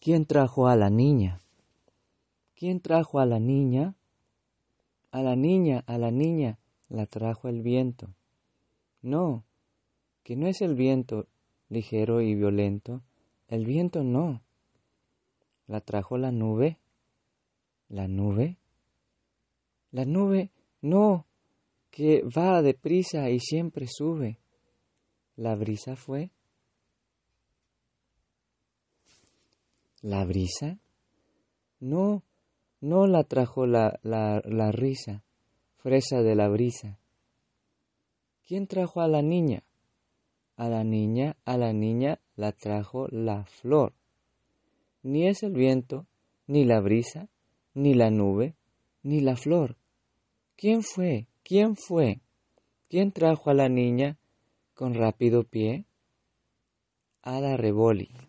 ¿Quién trajo a la niña? ¿Quién trajo a la niña? A la niña, a la niña, la trajo el viento. No, que no es el viento ligero y violento, el viento no. La trajo la nube. ¿La nube? La nube no, que va deprisa y siempre sube. La brisa fue ¿La brisa? No, no la trajo la, risa, fresa de la brisa. ¿Quién trajo a la niña? A la niña, a la niña la trajo la flor. Ni es el viento, ni la brisa, ni la nube, ni la flor. ¿Quién fue? ¿Quién fue? ¿Quién trajo a la niña con rápido pie? A la reboli.